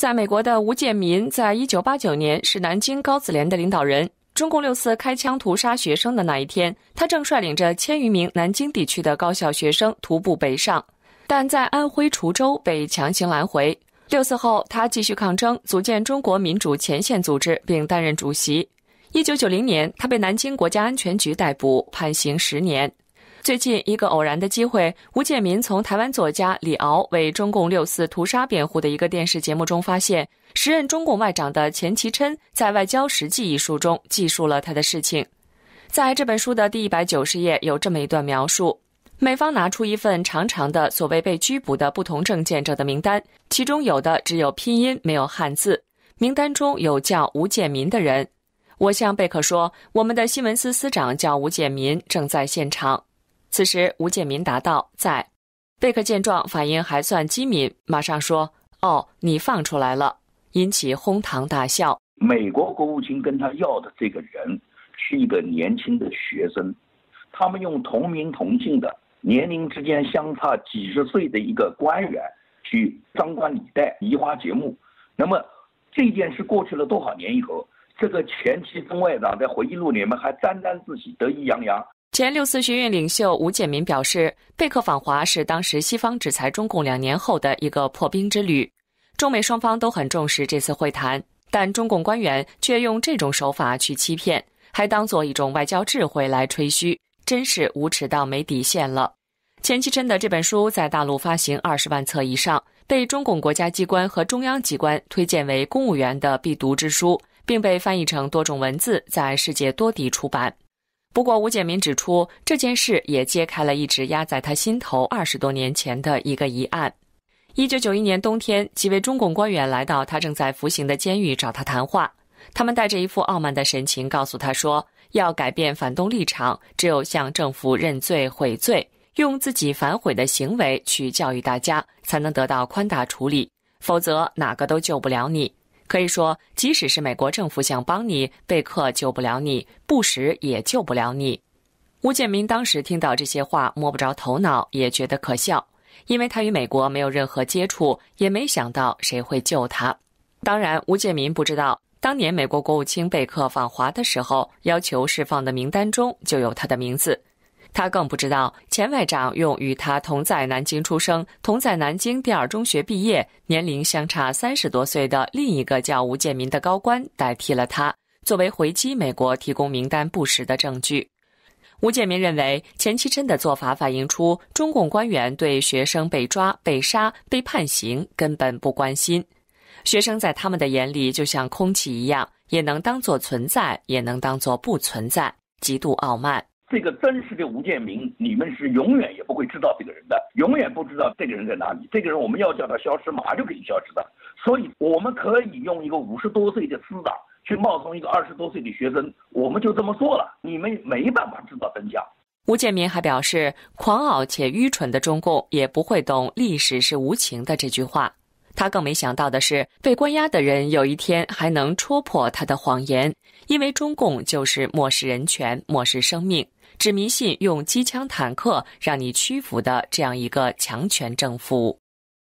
在美国的吴建民，在一九八九年是南京高子联的领导人。中共六四开枪屠杀学生的那一天，他正率领着千余名南京地区的高校学生徒步北上，但在安徽滁州被强行拦回。六四后，他继续抗争，组建中国民主前线组织，并担任主席。一九九零年，他被南京国家安全局逮捕，判刑十年。最近一个偶然的机会，吴建民从台湾作家李敖为中共六四屠杀辩护的一个电视节目中发现，时任中共外长的钱其琛在《外交实记》一书中记述了他的事情。在这本书的第一百九十页有这么一段描述：美方拿出一份长长的所谓被拘捕的不同证件者的名单，其中有的只有拼音没有汉字。名单中有叫吴建民的人。我向贝克说，我们的新闻司司长叫吴建民，正在现场。此时，吴建民答道：“在。”贝克见状，反应还算机敏，马上说：“哦，你放出来了！”引起哄堂大笑。美国国务卿跟他要的这个人，是一个年轻的学生，他们用同名同姓的、年龄之间相差几十岁的一个官员去张冠李戴、移花接木。那么，这件事过去了多少年以后，这个前妻中外长在回忆录里面还沾沾自喜、得意洋洋。前六四学院领袖吴建民表示，贝克访华是当时西方制裁中共两年后的一个破冰之旅。中美双方都很重视这次会谈，但中共官员却用这种手法去欺骗，还当做一种外交智慧来吹嘘，真是无耻到没底线了。钱其琛的这本书在大陆发行二十万册以上，被中共国家机关和中央机关推荐为公务员的必读之书，并被翻译成多种文字，在世界多地出版。不过，吴建民指出，这件事也揭开了一直压在他心头二十多年前的一个疑案。一九九一年冬天，几位中共官员来到他正在服刑的监狱找他谈话，他们带着一副傲慢的神情，告诉他说，要改变反动立场，只有向政府认罪悔罪，用自己反悔的行为去教育大家，才能得到宽大处理，否则哪个都救不了你。可以说，即使是美国政府想帮你，贝克救不了你，布什也救不了你。吴建民当时听到这些话，摸不着头脑，也觉得可笑，因为他与美国没有任何接触，也没想到谁会救他。当然，吴建民不知道，当年美国国务卿贝克访华的时候，要求释放的名单中就有他的名字。他更不知道，前外长用与他同在南京出生、同在南京第二中学毕业、年龄相差三十多岁的另一个叫吴建民的高官代替了他，作为回击美国提供名单不实的证据。吴建民认为，钱其琛的做法反映出中共官员对学生被抓、被杀、被判刑根本不关心，学生在他们的眼里就像空气一样，也能当做存在，也能当做不存在，极度傲慢。这个真实的吴建民，你们是永远也不会知道这个人的，永远不知道这个人在哪里。这个人我们要叫他消失，马上就可以消失的。所以我们可以用一个五十多岁的师长去冒充一个二十多岁的学生，我们就这么做了。你们没办法知道真相。吴建民还表示，狂傲且愚蠢的中共也不会懂“历史是无情的”这句话。他更没想到的是，被关押的人有一天还能戳破他的谎言，因为中共就是漠视人权、漠视生命，只迷信用机枪、坦克让你屈服的这样一个强权政府。